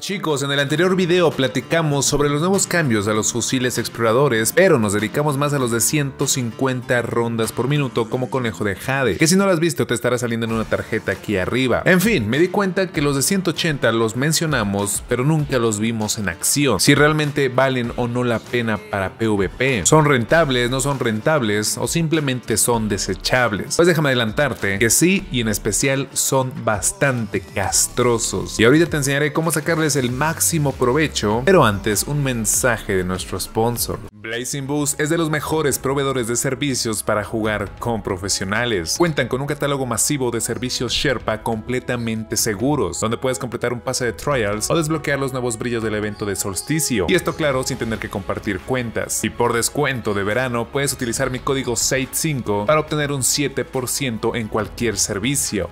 Chicos, en el anterior video platicamos sobre los nuevos cambios a los fusiles exploradores, pero nos dedicamos más a los de 150 rondas por minuto como Conejo de Jade, que si no lo has visto te estará saliendo en una tarjeta aquí arriba. En fin, me di cuenta que los de 180 los mencionamos, pero nunca los vimos en acción, si realmente valen o no la pena para PvP, son rentables, no son rentables o simplemente son desechables. Pues déjame adelantarte que sí y en especial son bastante castrosos. Y ahorita te enseñaré cómo sacarle el máximo provecho, pero antes un mensaje de nuestro sponsor. Blazing Boost es de los mejores proveedores de servicios para jugar con profesionales. Cuentan con un catálogo masivo de servicios Sherpa completamente seguros, donde puedes completar un pase de trials o desbloquear los nuevos brillos del evento de solsticio. Y esto claro, sin tener que compartir cuentas. Y por descuento de verano, puedes utilizar mi código SAIT5 para obtener un 7% en cualquier servicio.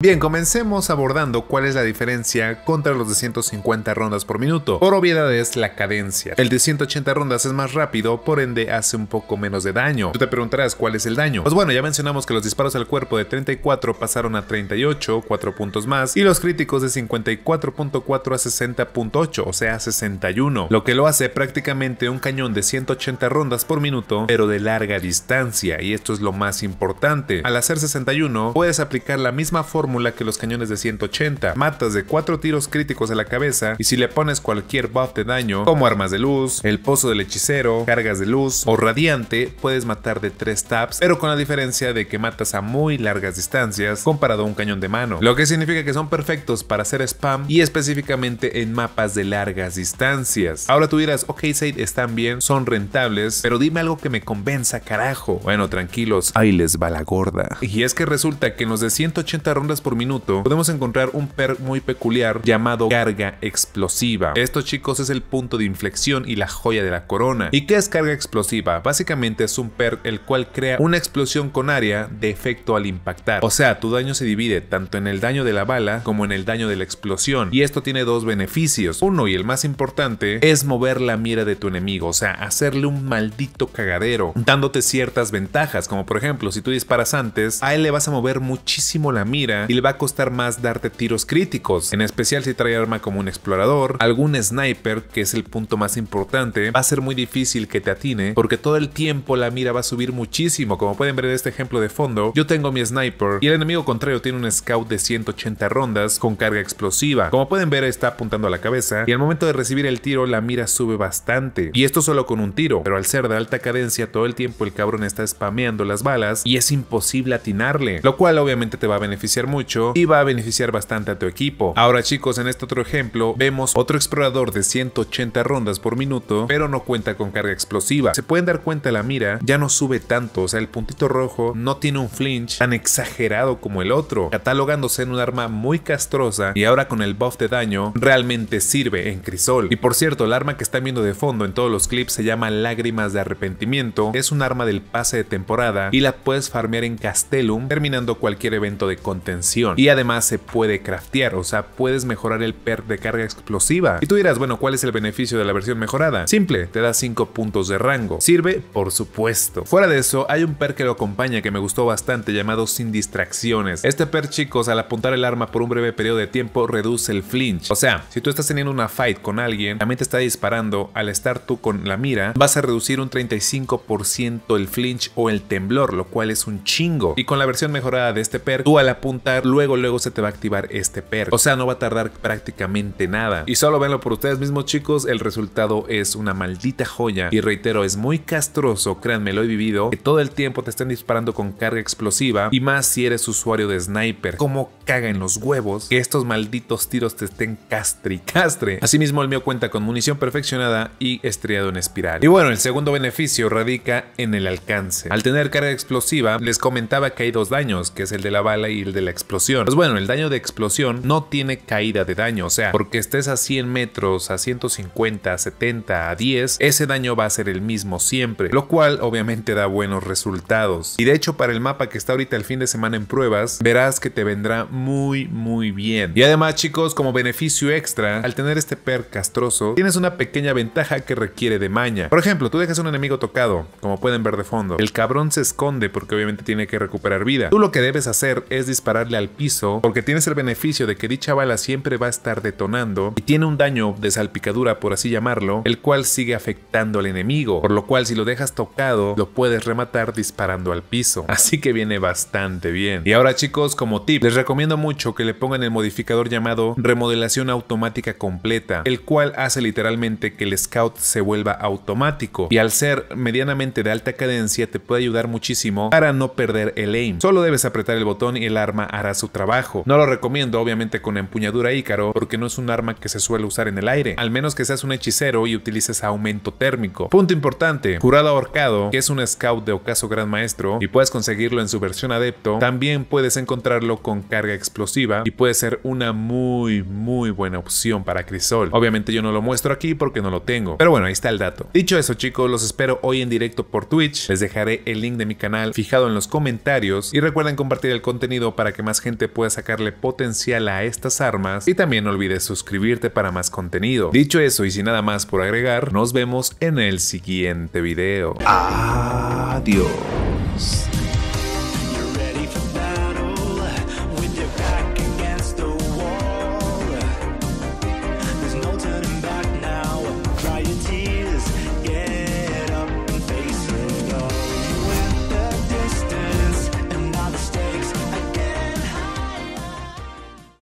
Bien, comencemos abordando cuál es la diferencia contra los de 150 rondas por minuto. Por obviedad es la cadencia. El de 180 rondas es más rápido, por ende hace un poco menos de daño. Tú te preguntarás cuál es el daño. Pues bueno, ya mencionamos que los disparos al cuerpo de 34 pasaron a 38, 4 puntos más, y los críticos de 54.4 a 60.8, o sea 61, lo que lo hace prácticamente un cañón de 180 rondas por minuto, pero de larga distancia, y esto es lo más importante. Al hacer 61, puedes aplicar la misma forma que los cañones de 180, matas de 4 tiros críticos a la cabeza y si le pones cualquier buff de daño, como armas de luz, el pozo del hechicero, cargas de luz o radiante, puedes matar de 3 taps, pero con la diferencia de que matas a muy largas distancias comparado a un cañón de mano, lo que significa que son perfectos para hacer spam y específicamente en mapas de largas distancias. Ahora tú dirás, ok Sade, están bien, son rentables, pero dime algo que me convenza, carajo. Bueno, tranquilos, ahí les va la gorda. Y es que resulta que en los de 180 rondas por minuto, podemos encontrar un perk muy peculiar llamado carga explosiva. Esto chicos es el punto de inflexión y la joya de la corona. ¿Y qué es carga explosiva? Básicamente es un perk el cual crea una explosión con área de efecto al impactar. O sea, tu daño se divide tanto en el daño de la bala como en el daño de la explosión. Y esto tiene dos beneficios. Uno y el más importante es mover la mira de tu enemigo, o sea, hacerle un maldito cagadero, dándote ciertas ventajas, como por ejemplo si tú disparas antes, a él le vas a mover muchísimo la mira y le va a costar más darte tiros críticos, en especial si trae arma como un explorador, algún sniper, que es el punto más importante, va a ser muy difícil que te atine porque todo el tiempo la mira va a subir muchísimo, como pueden ver en este ejemplo de fondo, yo tengo mi sniper y el enemigo contrario tiene un scout de 180 rondas con carga explosiva, como pueden ver está apuntando a la cabeza y al momento de recibir el tiro la mira sube bastante y esto solo con un tiro, pero al ser de alta cadencia todo el tiempo el cabrón está spameando las balas y es imposible atinarle, lo cual obviamente te va a beneficiar mucho mucho y va a beneficiar bastante a tu equipo. Ahora chicos, en este otro ejemplo vemos otro explorador de 180 rondas por minuto, pero no cuenta con carga explosiva. Se pueden dar cuenta la mira, ya no sube tanto, o sea el puntito rojo no tiene un flinch tan exagerado como el otro, catalogándose en un arma muy castrosa y ahora con el buff de daño realmente sirve en crisol. Y por cierto, el arma que están viendo de fondo en todos los clips se llama Lágrimas de Arrepentimiento, es un arma del pase de temporada y la puedes farmear en Castellum terminando cualquier evento de contención y además se puede craftear, o sea, puedes mejorar el per de carga explosiva. Y tú dirás, bueno, ¿cuál es el beneficio de la versión mejorada? Simple, te da 5 puntos de rango. Sirve, por supuesto. Fuera de eso, hay un per que lo acompaña que me gustó bastante llamado Sin Distracciones. Este per chicos, al apuntar el arma por un breve periodo de tiempo, reduce el flinch. O sea, si tú estás teniendo una fight con alguien, también te está disparando, al estar tú con la mira, vas a reducir un 35% el flinch o el temblor, lo cual es un chingo. Y con la versión mejorada de este per tú al apuntar luego luego se te va a activar este perk. O sea, no va a tardar prácticamente nada. Y solo venlo por ustedes mismos chicos, el resultado es una maldita joya. Y reitero, es muy castroso, créanme, lo he vivido, que todo el tiempo te estén disparando con carga explosiva y más si eres usuario de sniper. Como caga en los huevos que estos malditos tiros te estén castre castre. Asimismo, el mío cuenta con munición perfeccionada y estriado en espiral. Y bueno, el segundo beneficio radica en el alcance. Al tener carga explosiva, les comentaba que hay dos daños, que es el de la bala y el de la explosión. Pues bueno, el daño de explosión no tiene caída de daño, o sea, porque estés a 100 metros, a 150, a 70, a 10, ese daño va a ser el mismo siempre, lo cual obviamente da buenos resultados. Y de hecho para el mapa que está ahorita el fin de semana en pruebas, verás que te vendrá muy muy bien. Y además chicos, como beneficio extra, al tener este per castroso, tienes una pequeña ventaja que requiere de maña. Por ejemplo, tú dejas un enemigo tocado, como pueden ver de fondo. El cabrón se esconde porque obviamente tiene que recuperar vida. Tú lo que debes hacer es disparar al piso porque tienes el beneficio de que dicha bala siempre va a estar detonando y tiene un daño de salpicadura por así llamarlo, el cual sigue afectando al enemigo, por lo cual si lo dejas tocado lo puedes rematar disparando al piso, así que viene bastante bien. Y ahora chicos como tip, les recomiendo mucho que le pongan el modificador llamado remodelación automática completa, el cual hace literalmente que el scout se vuelva automático y al ser medianamente de alta cadencia te puede ayudar muchísimo para no perder el aim. Solo debes apretar el botón y el arma hará su trabajo. No lo recomiendo obviamente con empuñadura Ícaro porque no es un arma que se suele usar en el aire, al menos que seas un hechicero y utilices aumento térmico. Punto importante, Jurado Ahorcado, que es un scout de Ocaso Gran Maestro y puedes conseguirlo en su versión adepto, también puedes encontrarlo con carga explosiva y puede ser una muy muy buena opción para Crisol. Obviamente yo no lo muestro aquí porque no lo tengo, pero bueno, ahí está el dato. Dicho eso chicos, los espero hoy en directo por Twitch, les dejaré el link de mi canal fijado en los comentarios y recuerden compartir el contenido para que más gente pueda sacarle potencial a estas armas y también no olvides suscribirte para más contenido. Dicho eso y sin nada más por agregar, nos vemos en el siguiente video. Adiós.